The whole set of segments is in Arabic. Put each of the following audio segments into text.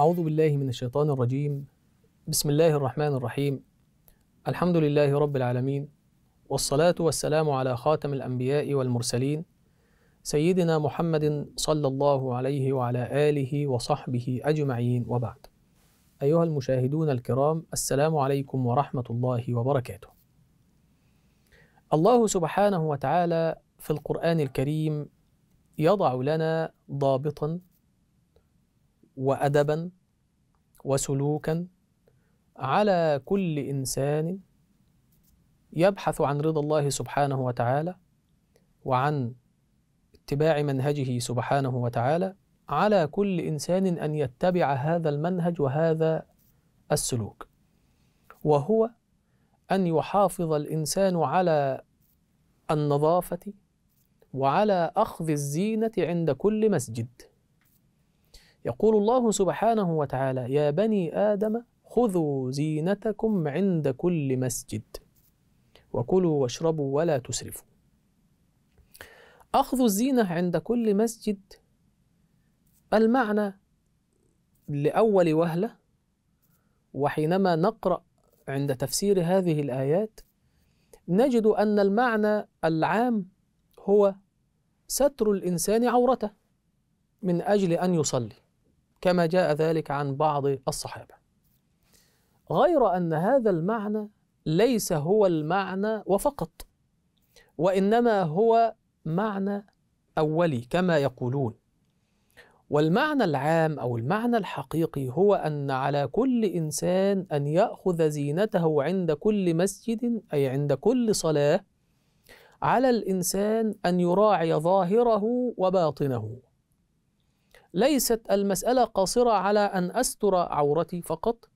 أعوذ بالله من الشيطان الرجيم بسم الله الرحمن الرحيم الحمد لله رب العالمين والصلاة والسلام على خاتم الأنبياء والمرسلين سيدنا محمد صلى الله عليه وعلى آله وصحبه أجمعين وبعد أيها المشاهدون الكرام السلام عليكم ورحمة الله وبركاته الله سبحانه وتعالى في القرآن الكريم يضع لنا ضابطا وادبا وسلوكا على كل انسان يبحث عن رضا الله سبحانه وتعالى وعن اتباع منهجه سبحانه وتعالى على كل انسان ان يتبع هذا المنهج وهذا السلوك وهو ان يحافظ الانسان على النظافه وعلى اخذ الزينه عند كل مسجد يقول الله سبحانه وتعالى يا بني آدم خذوا زينتكم عند كل مسجد وكلوا واشربوا ولا تسرفوا أخذ الزينة عند كل مسجد المعنى لأول وهلة وحينما نقرأ عند تفسير هذه الآيات نجد أن المعنى العام هو ستر الإنسان عورته من أجل أن يصلي كما جاء ذلك عن بعض الصحابة غير أن هذا المعنى ليس هو المعنى وفقط وإنما هو معنى أولي كما يقولون والمعنى العام أو المعنى الحقيقي هو أن على كل إنسان أن يأخذ زينته عند كل مسجد أي عند كل صلاة على الإنسان أن يراعي ظاهره وباطنه ليست المسألة قاصرة على أن أستر عورتي فقط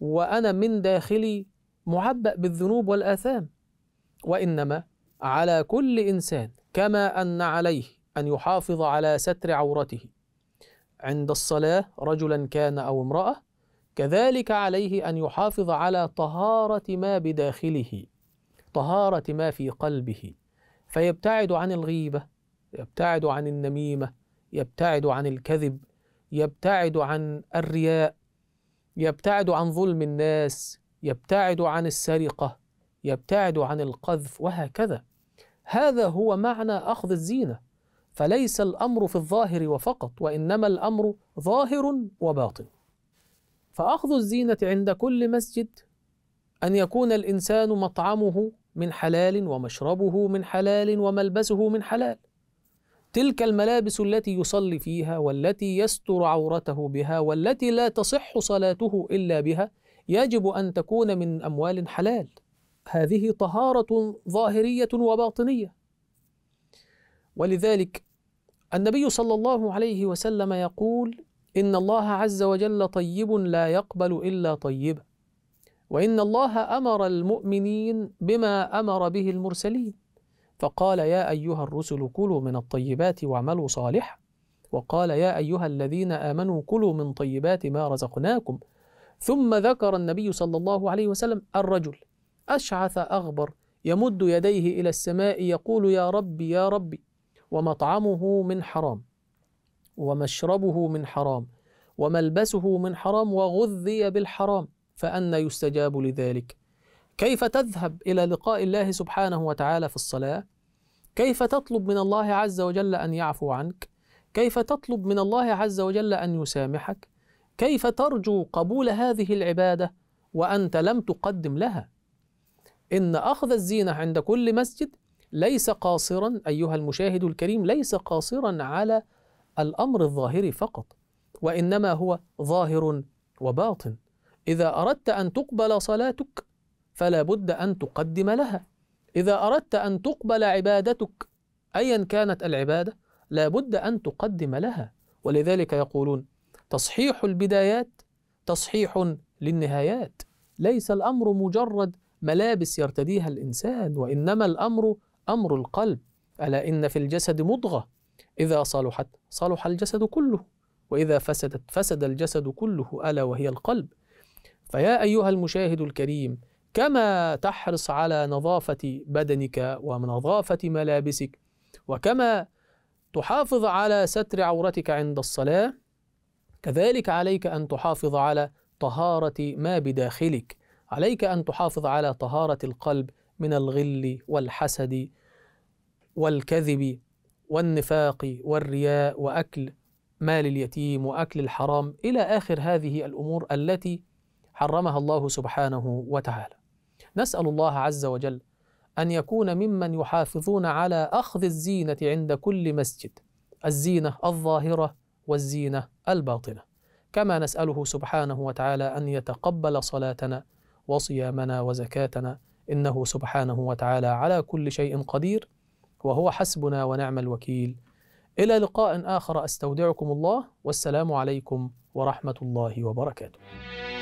وأنا من داخلي معبأ بالذنوب والآثام وإنما على كل إنسان كما أن عليه أن يحافظ على ستر عورته عند الصلاة رجلا كان أو امرأة كذلك عليه أن يحافظ على طهارة ما بداخله طهارة ما في قلبه فيبتعد عن الغيبة يبتعد عن النميمة يبتعد عن الكذب يبتعد عن الرياء يبتعد عن ظلم الناس يبتعد عن السرقه يبتعد عن القذف وهكذا هذا هو معنى اخذ الزينه فليس الامر في الظاهر وفقط وانما الامر ظاهر وباطن فاخذ الزينه عند كل مسجد ان يكون الانسان مطعمه من حلال ومشربه من حلال وملبسه من حلال تلك الملابس التي يصلي فيها والتي يستر عورته بها والتي لا تصح صلاته الا بها يجب ان تكون من اموال حلال هذه طهاره ظاهريه وباطنيه ولذلك النبي صلى الله عليه وسلم يقول ان الله عز وجل طيب لا يقبل الا طيبا وان الله امر المؤمنين بما امر به المرسلين فقال يا أيها الرسل كلوا من الطيبات واعملوا صالحا وقال يا أيها الذين آمنوا كلوا من طيبات ما رزقناكم ثم ذكر النبي صلى الله عليه وسلم الرجل أشعث أغبر يمد يديه إلى السماء يقول يا ربي يا ربي ومطعمه من حرام ومشربه من حرام وملبسه من حرام وغذي بالحرام فأن يستجاب لذلك كيف تذهب الى لقاء الله سبحانه وتعالى في الصلاه كيف تطلب من الله عز وجل ان يعفو عنك كيف تطلب من الله عز وجل ان يسامحك كيف ترجو قبول هذه العباده وانت لم تقدم لها ان اخذ الزينه عند كل مسجد ليس قاصرا ايها المشاهد الكريم ليس قاصرا على الامر الظاهري فقط وانما هو ظاهر وباطن اذا اردت ان تقبل صلاتك فلا بد أن تقدم لها إذا أردت أن تقبل عبادتك أيا كانت العبادة لا بد أن تقدم لها ولذلك يقولون تصحيح البدايات تصحيح للنهايات ليس الأمر مجرد ملابس يرتديها الإنسان وإنما الأمر أمر القلب ألا إن في الجسد مضغة إذا صلحت صلح الجسد كله وإذا فسدت فسد الجسد كله ألا وهي القلب فيا أيها المشاهد الكريم كما تحرص على نظافة بدنك ونظافة ملابسك وكما تحافظ على ستر عورتك عند الصلاة كذلك عليك أن تحافظ على طهارة ما بداخلك عليك أن تحافظ على طهارة القلب من الغل والحسد والكذب والنفاق والرياء وأكل مال اليتيم وأكل الحرام إلى آخر هذه الأمور التي حرمها الله سبحانه وتعالى نسأل الله عز وجل أن يكون ممن يحافظون على أخذ الزينة عند كل مسجد الزينة الظاهرة والزينة الباطنة كما نسأله سبحانه وتعالى أن يتقبل صلاتنا وصيامنا وزكاتنا إنه سبحانه وتعالى على كل شيء قدير وهو حسبنا ونعم الوكيل إلى لقاء آخر أستودعكم الله والسلام عليكم ورحمة الله وبركاته